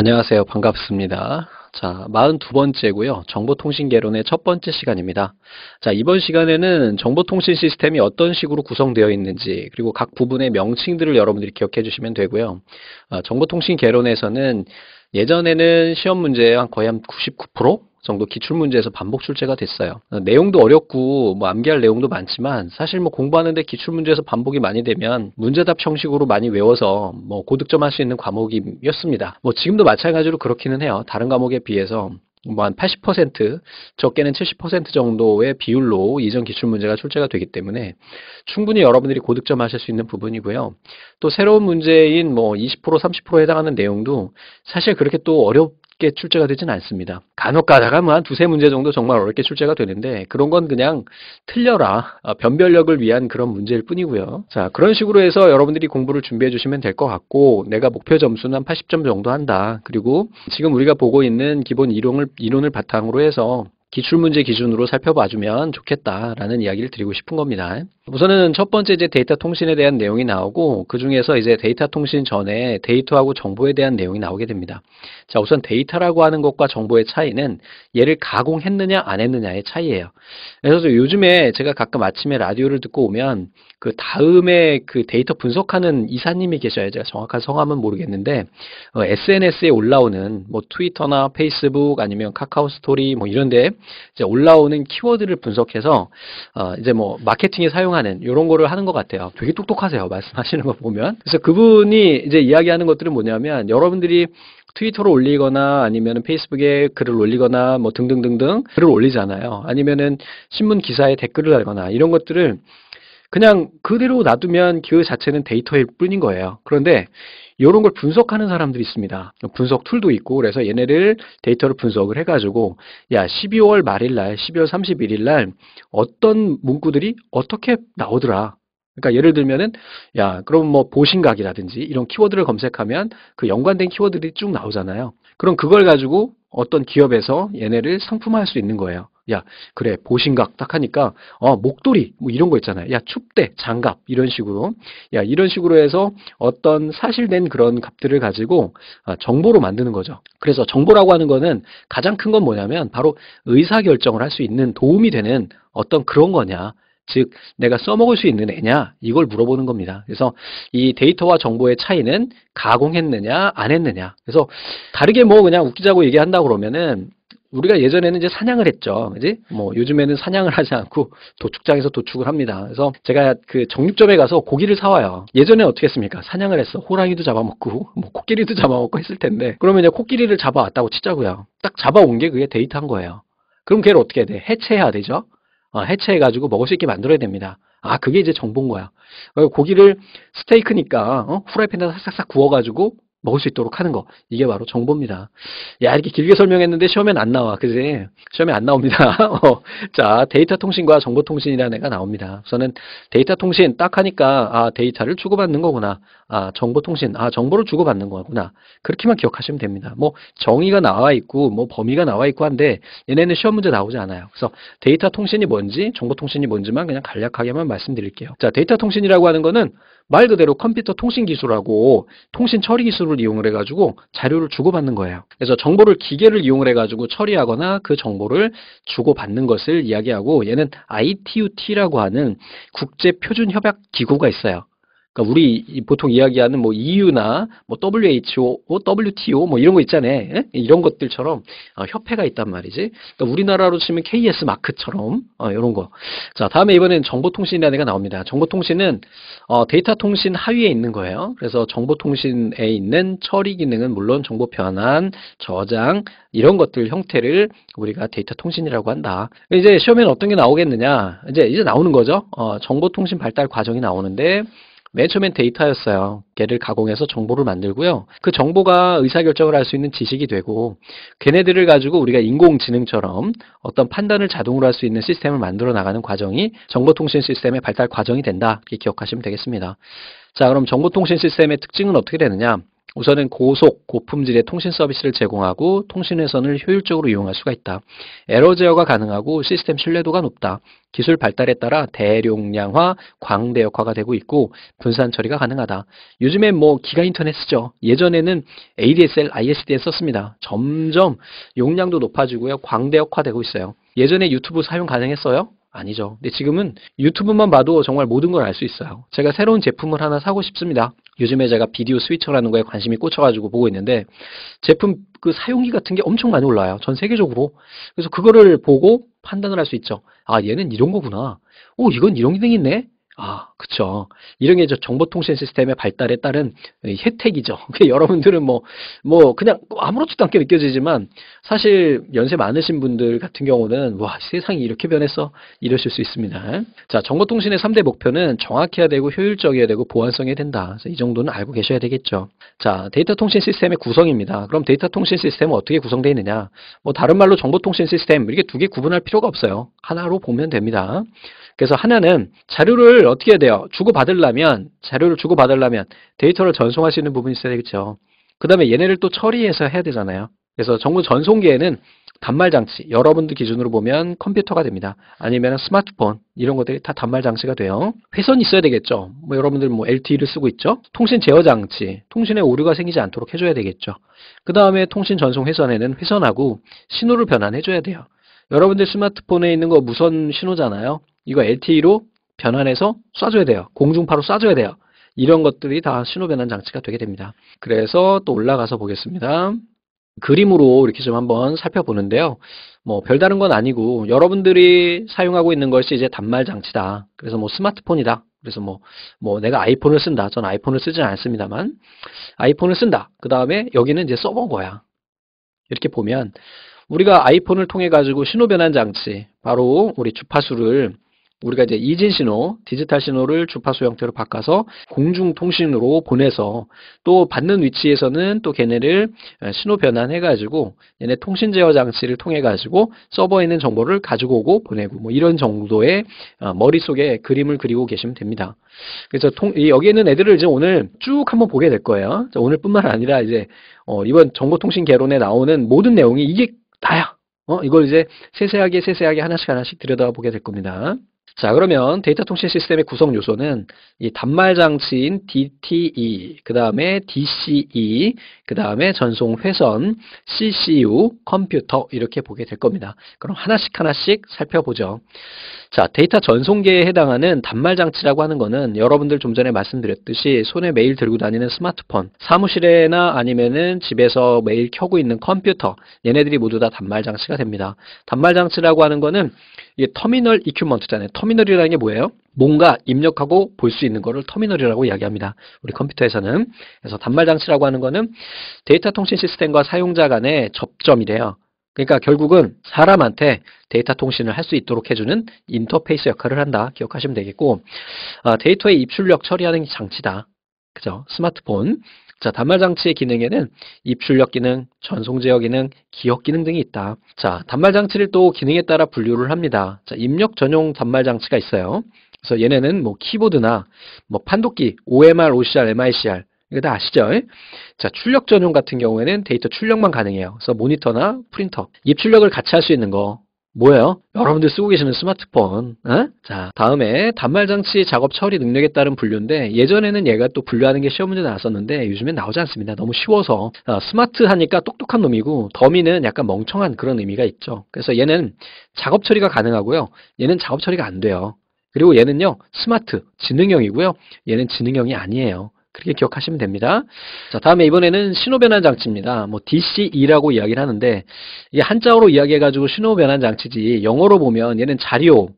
안녕하세요. 반갑습니다. 자, 42번째고요. 정보통신개론의 첫 번째 시간입니다. 자, 이번 시간에는 정보통신 시스템이 어떤 식으로 구성되어 있는지 그리고 각 부분의 명칭들을 여러분들이 기억해 주시면 되고요. 아, 정보통신개론에서는 예전에는 시험 문제의 거의 한99% 정도 기출문제에서 반복 출제가 됐어요. 어, 내용도 어렵고 뭐 암기할 내용도 많지만 사실 뭐 공부하는데 기출문제에서 반복이 많이 되면 문제답 형식으로 많이 외워서 뭐 고득점 할수 있는 과목이었습니다. 뭐 지금도 마찬가지로 그렇기는 해요. 다른 과목에 비해서 뭐 한80% 적게는 70% 정도의 비율로 이전 기출문제가 출제가 되기 때문에 충분히 여러분들이 고득점 하실 수 있는 부분이고요. 또 새로운 문제인 뭐 20% 30%에 해당하는 내용도 사실 그렇게 또 어렵 쉽게 출제가 되진 않습니다. 간혹 가다가 뭐한 두세 문제 정도 정말 어렵게 출제가 되는데 그런 건 그냥 틀려라. 어, 변별력을 위한 그런 문제일 뿐이고요. 자, 그런 식으로 해서 여러분들이 공부를 준비해 주시면 될 것 같고 내가 목표 점수는 한 80점 정도 한다. 그리고 지금 우리가 보고 있는 기본 이론을, 이론을 바탕으로 해서 기출문제 기준으로 살펴봐주면 좋겠다라는 이야기를 드리고 싶은 겁니다. 우선은 첫 번째 이제 데이터 통신에 대한 내용이 나오고 그 중에서 이제 데이터 통신 전에 데이터하고 정보에 대한 내용이 나오게 됩니다. 자 우선 데이터라고 하는 것과 정보의 차이는 얘를 가공했느냐 안 했느냐의 차이예요. 그래서 요즘에 제가 가끔 아침에 라디오를 듣고 오면 그 다음에 그 데이터 분석하는 이사님이 계셔요. 제가 정확한 성함은 모르겠는데 어, SNS에 올라오는 뭐 트위터나 페이스북 아니면 카카오 스토리 뭐 이런데 이제 올라오는 키워드를 분석해서 어 이제 뭐 마케팅에 사용하는 이런 거를 하는 것 같아요. 되게 똑똑하세요. 말씀하시는 거 보면. 그래서 그분이 이제 이야기하는 것들은 뭐냐면 여러분들이 트위터로 올리거나 아니면 페이스북에 글을 올리거나 뭐 등등등등 글을 올리잖아요. 아니면은 신문 기사에 댓글을 달거나 이런 것들을 그냥 그대로 놔두면 그 자체는 데이터일 뿐인 거예요. 그런데 이런 걸 분석하는 사람들이 있습니다. 분석 툴도 있고 그래서 얘네를 데이터를 분석을 해가지고 야 12월 말일 날 12월 31일 날 어떤 문구들이 어떻게 나오더라 그러니까 예를 들면은 야 그럼 뭐 보신각이라든지 이런 키워드를 검색하면 그 연관된 키워드들이 쭉 나오잖아요. 그럼 그걸 가지고 어떤 기업에서 얘네를 상품화할 수 있는 거예요. 야 그래 보신각 딱 하니까 어 목도리 뭐 이런 거 있잖아요. 야 춥대 장갑 이런 식으로 야 이런 식으로 해서 어떤 사실된 그런 값들을 가지고 아, 정보로 만드는 거죠. 그래서 정보라고 하는 거는 가장 큰 건 뭐냐면 바로 의사결정을 할 수 있는 도움이 되는 어떤 그런 거냐. 즉 내가 써먹을 수 있는 애냐 이걸 물어보는 겁니다. 그래서 이 데이터와 정보의 차이는 가공했느냐 안 했느냐. 그래서 다르게 뭐 그냥 웃기자고 얘기한다 그러면은 우리가 예전에는 이제 사냥을 했죠. 그지? 뭐 요즘에는 사냥을 하지 않고 도축장에서 도축을 합니다. 그래서 제가 그 정육점에 가서 고기를 사와요. 예전에 어떻게 했습니까? 사냥을 했어. 호랑이도 잡아먹고, 뭐 코끼리도 잡아먹고 했을 텐데. 그러면 이제 코끼리를 잡아왔다고 치자고요. 딱 잡아온 게 그게 데이트한 거예요. 그럼 걔를 어떻게 해야 돼? 해체해야 되죠? 어, 해체해가지고 먹을 수 있게 만들어야 됩니다. 아, 그게 이제 정보인 거야. 고기를 스테이크니까 어? 후라이팬에 싹싹싹 구워가지고 먹을 수 있도록 하는 거. 이게 바로 정보입니다. 야, 이렇게 길게 설명했는데 시험엔 안 나와. 그지? 시험에 안 나옵니다. 어, 자, 데이터 통신과 정보 통신이라는 애가 나옵니다. 우선은 데이터 통신 딱 하니까, 아, 데이터를 주고받는 거구나. 아, 정보 통신. 아, 정보를 주고받는 거구나. 그렇게만 기억하시면 됩니다. 뭐, 정의가 나와 있고, 뭐, 범위가 나와 있고 한데, 얘네는 시험 문제 나오지 않아요. 그래서 데이터 통신이 뭔지, 정보 통신이 뭔지만 그냥 간략하게만 말씀드릴게요. 자, 데이터 통신이라고 하는 거는 말 그대로 컴퓨터 통신 기술하고 통신 처리 기술 기술을 이용을 해가지고 자료를 주고받는 거예요. 그래서 정보를 기계를 이용을 해가지고 처리하거나 그 정보를 주고받는 것을 이야기하고 얘는 ITUT라고 하는 국제표준협약기구가 있어요. 그러니까 우리 보통 이야기하는 뭐 EU나 뭐 WHO, WTO 뭐 이런 거 있잖아요. 예? 이런 것들처럼 어, 협회가 있단 말이지. 그러니까 우리나라로 치면 KS 마크처럼 어, 이런 거. 자, 다음에 이번엔 정보통신이라는 애가 나옵니다. 정보통신은 어, 데이터 통신 하위에 있는 거예요. 그래서 정보통신에 있는 처리 기능은 물론 정보 변환, 저장 이런 것들 형태를 우리가 데이터 통신이라고 한다. 이제 시험에는 어떤 게 나오겠느냐? 이제 이제 나오는 거죠. 어, 정보통신 발달 과정이 나오는데 맨 처음엔 데이터였어요. 걔를 가공해서 정보를 만들고요. 그 정보가 의사결정을 할 수 있는 지식이 되고 걔네들을 가지고 우리가 인공지능처럼 어떤 판단을 자동으로 할 수 있는 시스템을 만들어 나가는 과정이 정보통신 시스템의 발달 과정이 된다. 이렇게 기억하시면 되겠습니다. 자 그럼 정보통신 시스템의 특징은 어떻게 되느냐 우선은 고속, 고품질의 통신 서비스를 제공하고 통신회선을 효율적으로 이용할 수가 있다. 에러 제어가 가능하고 시스템 신뢰도가 높다. 기술 발달에 따라 대용량화, 광대역화가 되고 있고 분산 처리가 가능하다. 요즘엔 뭐 기가 인터넷 쓰죠. 예전에는 ADSL, ISDN 썼습니다. 점점 용량도 높아지고요. 광대역화되고 있어요. 예전에 유튜브 사용 가능했어요? 아니죠. 근데 지금은 유튜브만 봐도 정말 모든 걸 알 수 있어요. 제가 새로운 제품을 하나 사고 싶습니다. 요즘에 제가 비디오 스위처라는 거에 관심이 꽂혀가지고 보고 있는데 제품 그 사용기 같은 게 엄청 많이 올라와요. 전 세계적으로. 그래서 그거를 보고 판단을 할 수 있죠. 아 얘는 이런 거구나. 오 이건 이런 기능이 있네. 아 그렇죠 이런 게 정보통신 시스템의 발달에 따른 혜택이죠. 여러분들은 뭐, 뭐, 그냥 아무렇지도 않게 느껴지지만, 사실 연세 많으신 분들 같은 경우는, 와, 세상이 이렇게 변했어? 이러실 수 있습니다. 자, 정보통신의 3대 목표는 정확해야 되고, 효율적이어야 되고, 보안성이 된다. 이 정도는 알고 계셔야 되겠죠. 자, 데이터 통신 시스템의 구성입니다. 그럼 데이터 통신 시스템은 어떻게 구성되어 있느냐? 뭐, 다른 말로 정보통신 시스템, 이렇게 두 개 구분할 필요가 없어요. 하나로 보면 됩니다. 그래서 하나는 자료를 어떻게 해야 돼요? 돼요. 주고받으려면 자료를 주고받으려면 데이터를 전송할 수 있는 부분이 있어야 되겠죠. 그 다음에 얘네를 또 처리해서 해야 되잖아요. 그래서 정보 전송기에는 단말장치, 여러분들 기준으로 보면 컴퓨터가 됩니다. 아니면 스마트폰, 이런 것들이 다 단말장치가 돼요. 회선이 있어야 되겠죠. 뭐 여러분들 뭐 LTE를 쓰고 있죠. 통신 제어장치, 통신에 오류가 생기지 않도록 해줘야 되겠죠. 그 다음에 통신 전송 회선에는 회선하고 신호를 변환해줘야 돼요. 여러분들 스마트폰에 있는 거 무선 신호잖아요. 이거 LTE로 변환해서 쏴줘야 돼요. 공중파로 쏴줘야 돼요. 이런 것들이 다 신호 변환 장치가 되게 됩니다. 그래서 또 올라가서 보겠습니다. 그림으로 이렇게 좀 한번 살펴보는데요. 뭐 별다른 건 아니고 여러분들이 사용하고 있는 것이 이제 단말 장치다. 그래서 뭐 스마트폰이다. 그래서 뭐, 뭐 내가 아이폰을 쓴다. 전 아이폰을 쓰진 않습니다만 아이폰을 쓴다. 그 다음에 여기는 이제 서버거야. 이렇게 보면 우리가 아이폰을 통해 가지고 신호 변환 장치, 바로 우리 주파수를 우리가 이제 이진 신호, 디지털 신호를 주파수 형태로 바꿔서 공중통신으로 보내서 또 받는 위치에서는 또 걔네를 신호 변환해가지고 얘네 통신 제어 장치를 통해가지고 서버에 있는 정보를 가지고 오고 보내고 뭐 이런 정도의 어, 머릿속에 그림을 그리고 계시면 됩니다. 그래서 통, 여기 있는 애들을 이제 오늘 쭉 한번 보게 될 거예요. 오늘뿐만 아니라 이제 어, 이번 정보통신 개론에 나오는 모든 내용이 이게 다야. 어, 이걸 이제 세세하게 세세하게 하나씩 하나씩 들여다보게 될 겁니다. 자 그러면 데이터 통신 시스템의 구성 요소는 이 단말 장치인 DTE, 그 다음에 DCE, 그 다음에 전송 회선, CCU, 컴퓨터 이렇게 보게 될 겁니다. 그럼 하나씩 하나씩 살펴보죠. 자 데이터 전송계에 해당하는 단말 장치라고 하는 거는 여러분들 좀 전에 말씀드렸듯이 손에 매일 들고 다니는 스마트폰, 사무실에나 아니면은 집에서 매일 켜고 있는 컴퓨터 얘네들이 모두 다 단말 장치가 됩니다. 단말 장치라고 하는 거는 이 터미널 이큐먼트잖아요. 터미널이라는 게 뭐예요? 뭔가 입력하고 볼 수 있는 거를 터미널이라고 이야기합니다. 우리 컴퓨터에서는. 그래서 단말 장치라고 하는 거는 데이터 통신 시스템과 사용자 간의 접점이래요. 그러니까 결국은 사람한테 데이터 통신을 할 수 있도록 해주는 인터페이스 역할을 한다. 기억하시면 되겠고 아, 데이터의 입출력 처리하는 장치다. 그죠? 스마트폰. 자, 단말 장치의 기능에는 입출력 기능, 전송 제어 기능, 기억 기능 등이 있다. 자, 단말 장치를 또 기능에 따라 분류를 합니다. 자, 입력 전용 단말 장치가 있어요. 그래서 얘네는 뭐 키보드나 뭐 판독기, OMR, OCR, MICR 이거 다 아시죠? 자, 출력 전용 같은 경우에는 데이터 출력만 가능해요. 그래서 모니터나 프린터, 입출력을 같이 할 수 있는 거, 뭐예요? 여러분들 쓰고 계시는 스마트폰. 어? 자, 다음에 단말장치 작업 처리 능력에 따른 분류인데 예전에는 얘가 또 분류하는 게 시험 문제 나왔었는데 요즘엔 나오지 않습니다. 너무 쉬워서 어, 스마트하니까 똑똑한 놈이고 더미는 약간 멍청한 그런 의미가 있죠. 그래서 얘는 작업 처리가 가능하고요. 얘는 작업 처리가 안 돼요. 그리고 얘는요 스마트 지능형이고요. 얘는 지능형이 아니에요. 그렇게 기억하시면 됩니다. 자, 다음에 이번에는 신호변환 장치입니다. 뭐 DCE라고 이야기를 하는데 이게 한자어로 이야기해가지고 신호변환 장치지 영어로 보면 얘는 자료,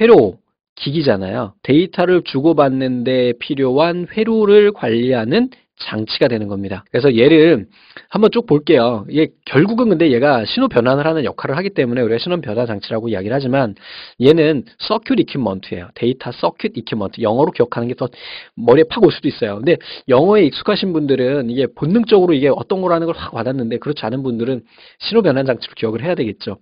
회로, 기기잖아요. 데이터를 주고받는 데 필요한 회로를 관리하는 장치가 되는 겁니다. 그래서 얘를 한번 쭉 볼게요. 이게 결국은 근데 얘가 신호 변환을 하는 역할을 하기 때문에 우리가 신호 변화 장치라고 이야기를 하지만 얘는 서큐 리퀴먼트예요. 데이터 서큐 리퀴먼트. 영어로 기억하는 게 더 머리에 팍 올 수도 있어요. 근데 영어에 익숙하신 분들은 이게 본능적으로 이게 어떤 거라는 걸 확 와닿는데 그렇지 않은 분들은 신호 변환 장치를 기억을 해야 되겠죠.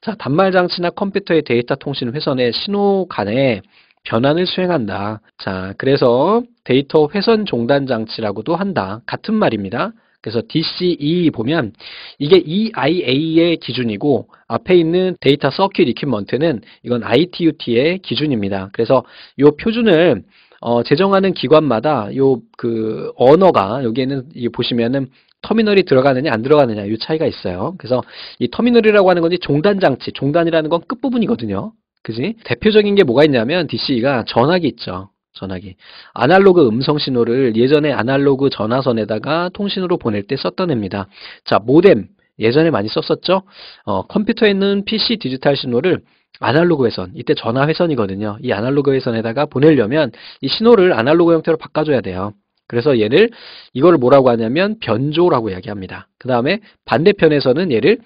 자, 단말 장치나 컴퓨터의 데이터 통신 회선의 신호 간에 변환을 수행한다. 자, 그래서 데이터 회선 종단 장치라고도 한다. 같은 말입니다. 그래서 DCE 보면 이게 EIA의 기준이고 앞에 있는 데이터 서킷 리퀴먼트는 이건 ITUT의 기준입니다. 그래서 이 표준을 어, 제정하는 기관마다 요그 언어가 여기에는 보시면은 터미널이 들어가느냐 안 들어가느냐 이 차이가 있어요. 그래서 이 터미널이라고 하는 건지 종단 장치, 종단이라는 건 끝부분이거든요. 그지? 대표적인 게 뭐가 있냐면 d c 가 전화기 있죠. 전화기. 아날로그 음성 신호를 예전에 아날로그 전화선에다가 통신으로 보낼 때 썼던 애니다 자, 모뎀. 예전에 많이 썼었죠. 어, 컴퓨터에 있는 PC 디지털 신호를 아날로그 회선, 이때 전화 회선이거든요. 이 아날로그 회선에다가 보내려면 이 신호를 아날로그 형태로 바꿔줘야 돼요. 그래서 얘를 이걸 뭐라고 하냐면 변조라고 이야기합니다. 그 다음에 반대편에서는 얘를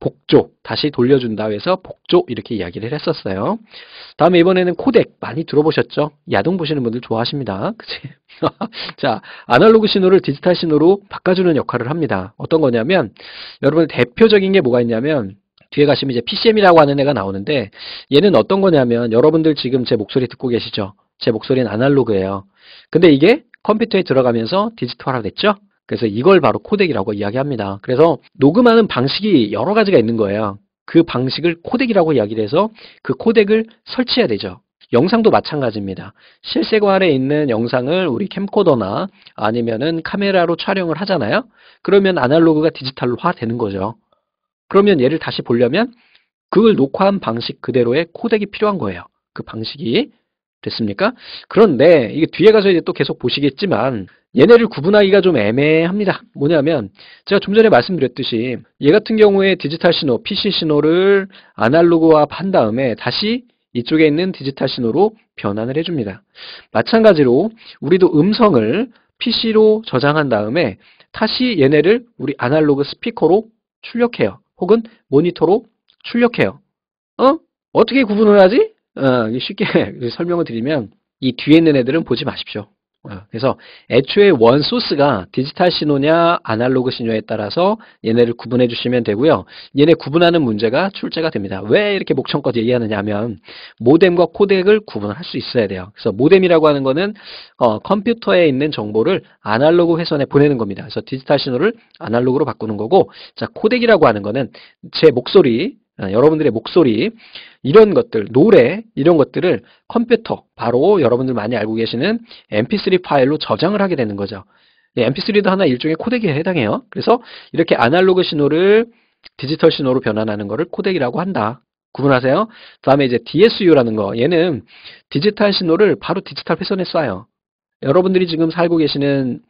복조, 다시 돌려준다 해서 복조 이렇게 이야기를 했었어요. 다음에 이번에는 코덱 많이 들어보셨죠? 야동 보시는 분들 좋아하십니다. 그치? 자, 아날로그 신호를 디지털 신호로 바꿔주는 역할을 합니다. 어떤 거냐면 여러분 대표적인 게 뭐가 있냐면 뒤에 가시면 이제 PCM이라고 하는 애가 나오는데 얘는 어떤 거냐면 여러분들 지금 제 목소리 듣고 계시죠? 제 목소리는 아날로그예요. 근데 이게 컴퓨터에 들어가면서 디지털화 됐죠? 그래서 이걸 바로 코덱이라고 이야기합니다. 그래서 녹음하는 방식이 여러 가지가 있는 거예요. 그 방식을 코덱이라고 이야기를 해서 그 코덱을 설치해야 되죠. 영상도 마찬가지입니다. 실생활에 있는 영상을 우리 캠코더나 아니면은 카메라로 촬영을 하잖아요. 그러면 아날로그가 디지털화 되는 거죠. 그러면 얘를 다시 보려면 그걸 녹화한 방식 그대로의 코덱이 필요한 거예요. 그 방식이 됐습니까? 그런데 이게 뒤에 가서 이제 또 계속 보시겠지만 얘네를 구분하기가 좀 애매합니다. 뭐냐면 제가 좀 전에 말씀드렸듯이 얘 같은 경우에 디지털 신호, PC 신호를 아날로그화한 다음에 다시 이쪽에 있는 디지털 신호로 변환을 해줍니다. 마찬가지로 우리도 음성을 PC로 저장한 다음에 다시 얘네를 우리 아날로그 스피커로 출력해요. 혹은 모니터로 출력해요. 어? 어떻게 구분을 하지? 어, 쉽게 설명을 드리면 이 뒤에 있는 애들은 보지 마십시오. 어, 그래서 애초에 원 소스가 디지털 신호냐 아날로그 신호에 따라서 얘네를 구분해 주시면 되고요. 얘네 구분하는 문제가 출제가 됩니다. 왜 이렇게 목청껏 얘기하느냐 하면 모뎀과 코덱을 구분할 수 있어야 돼요. 그래서 모뎀이라고 하는 거는 어, 컴퓨터에 있는 정보를 아날로그 회선에 보내는 겁니다. 그래서 디지털 신호를 아날로그로 바꾸는 거고 자 코덱이라고 하는 거는 제 목소리 어, 여러분들의 목소리, 이런 것들, 노래, 이런 것들을 컴퓨터, 바로 여러분들 많이 알고 계시는 mp3 파일로 저장을 하게 되는 거죠. 예, mp3도 하나 일종의 코덱에 해당해요. 그래서 이렇게 아날로그 신호를 디지털 신호로 변환하는 것을 코덱이라고 한다. 구분하세요. 그 다음에 이제 DSU라는 거. 얘는 디지털 신호를 바로 디지털 회선에 쏴요. 여러분들이 지금 살고 계시는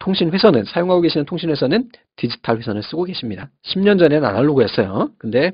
통신회선은 사용하고 계시는 통신회선은 디지털 회선을 쓰고 계십니다. 10년 전에는 아날로그였어요. 근데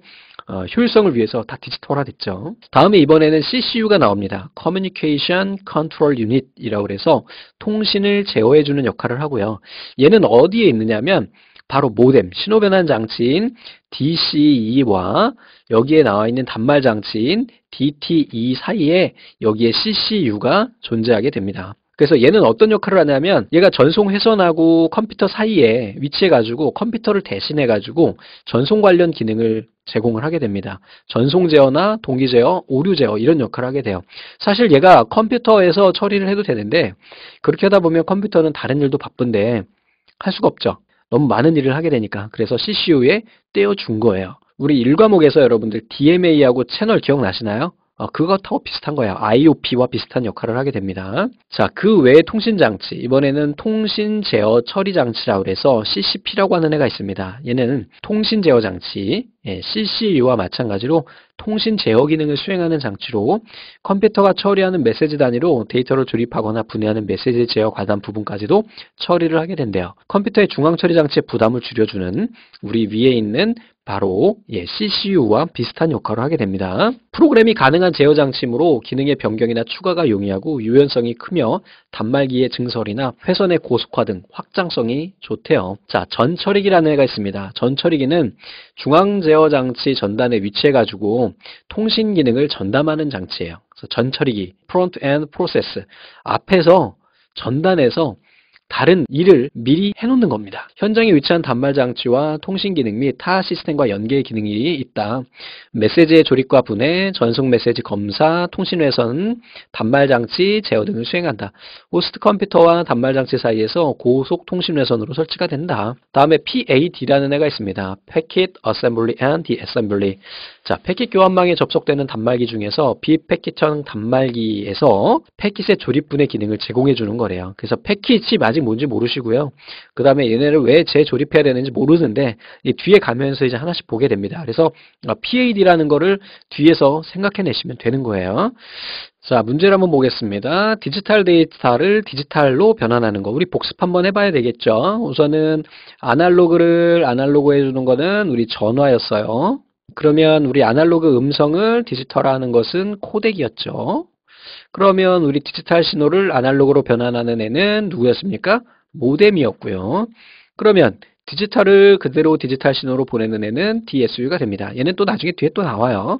어, 효율성을 위해서 다 디지털화 됐죠. 다음에 이번에는 CCU가 나옵니다. Communication Control Unit이라고 해서 통신을 제어해주는 역할을 하고요. 얘는 어디에 있느냐면 바로 모뎀, 신호변환 장치인 DCE와 여기에 나와 있는 단말 장치인 DTE 사이에 여기에 CCU가 존재하게 됩니다. 그래서 얘는 어떤 역할을 하냐면 얘가 전송 회선하고 컴퓨터 사이에 위치해 가지고 컴퓨터를 대신해 가지고 전송 관련 기능을 제공을 하게 됩니다. 전송 제어나 동기 제어, 오류 제어 이런 역할을 하게 돼요. 사실 얘가 컴퓨터에서 처리를 해도 되는데 그렇게 하다 보면 컴퓨터는 다른 일도 바쁜데 할 수가 없죠. 너무 많은 일을 하게 되니까 그래서 CCU에 떼어준 거예요. 우리 1과목에서 여러분들 DMA하고 채널 기억나시나요? 어, 그것하고 비슷한 거야. IOP와 비슷한 역할을 하게 됩니다. 자, 그 외에 통신장치. 이번에는 통신 제어 처리 장치라고 해서 CCP라고 하는 애가 있습니다. 얘는 통신 제어 장치, 예, CCU와 마찬가지로 통신 제어 기능을 수행하는 장치로 컴퓨터가 처리하는 메시지 단위로 데이터를 조립하거나 분해하는 메시지 제어 과단 부분까지도 처리를 하게 된대요. 컴퓨터의 중앙 처리 장치의 부담을 줄여주는 우리 위에 있는 바로 예, CCU와 비슷한 역할을 하게 됩니다. 프로그램이 가능한 제어 장치이므로 기능의 변경이나 추가가 용이하고 유연성이 크며 단말기의 증설이나 회선의 고속화 등 확장성이 좋대요. 자, 전처리기라는 애가 있습니다. 전처리기는 중앙 제어 장치 전단에 위치해 가지고 통신 기능을 전담하는 장치예요. 전처리기, 프론트 앤 프로세스 앞에서 전단에서 다른 일을 미리 해놓는 겁니다. 현장에 위치한 단말 장치와 통신 기능 및 타 시스템과 연계 기능이 있다. 메시지의 조립과 분해, 전송 메시지 검사, 통신 회선, 단말 장치 제어 등을 수행한다. 호스트 컴퓨터와 단말 장치 사이에서 고속 통신 회선으로 설치가 된다. 다음에 PAD라는 애가 있습니다. Packet Assembly and Disassembly. 자, 패킷 교환망에 접속되는 단말기 중에서 비패킷형 단말기에서 패킷의 조립 분해 기능을 제공해 주는 거래요. 그래서 패킷이 맞 아직 뭔지 모르시고요. 그 다음에 얘네를 왜 재조립해야 되는지 모르는데 뒤에 가면서 이제 하나씩 보게 됩니다. 그래서 어, PAD라는 거를 뒤에서 생각해내시면 되는 거예요. 자, 문제를 한번 보겠습니다. 디지털 데이터를 디지털로 변환하는 거. 우리 복습 한번 해봐야 되겠죠. 우선은 아날로그를 아날로그 해주는 거는 우리 전화였어요. 그러면 우리 아날로그 음성을 디지털화하는 것은 코덱이었죠. 그러면 우리 디지털 신호를 아날로그로 변환하는 애는 누구였습니까? 모뎀이었고요. 그러면 디지털을 그대로 디지털 신호로 보내는 애는 DSU가 됩니다. 얘는 또 나중에 뒤에 또 나와요.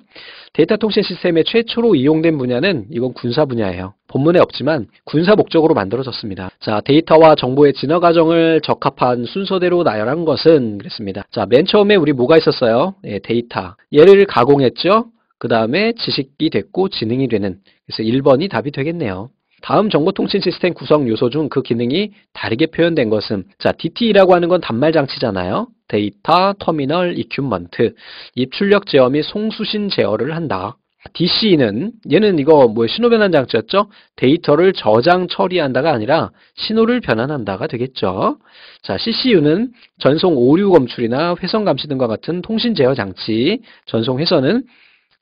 데이터 통신 시스템의 최초로 이용된 분야는 이건 군사 분야예요. 본문에 없지만 군사 목적으로 만들어졌습니다. 자, 데이터와 정보의 진화 과정을 적합한 순서대로 나열한 것은 그랬습니다. 자, 맨 처음에 우리 뭐가 있었어요? 예, 데이터. 얘를 가공했죠? 그 다음에 지식이 됐고 지능이 되는 그래서 1번이 답이 되겠네요. 다음 정보통신 시스템 구성 요소 중 그 기능이 다르게 표현된 것은 자 DT라고 하는 건 단말 장치잖아요. 데이터, 터미널, 이큐먼트, 입출력 제어 및 송수신 제어를 한다. DC는 얘는 이거 뭐 신호 변환 장치였죠? 데이터를 저장 처리한다가 아니라 신호를 변환한다가 되겠죠. 자, CCU는 전송 오류 검출이나 회선 감시 등과 같은 통신 제어 장치, 전송 회선은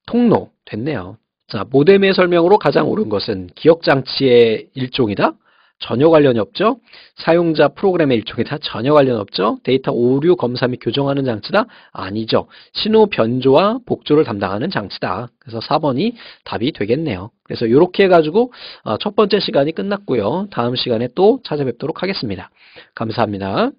통로 됐네요. 자, 모뎀의 설명으로 가장 옳은 것은 기억장치의 일종이다. 전혀 관련이 없죠. 사용자 프로그램의 일종이다. 전혀 관련 없죠. 데이터 오류 검사 및 교정하는 장치다. 아니죠. 신호 변조와 복조를 담당하는 장치다. 그래서 4번이 답이 되겠네요. 그래서 이렇게 해가지고 아, 첫 번째 시간이 끝났고요. 다음 시간에 또 찾아뵙도록 하겠습니다. 감사합니다.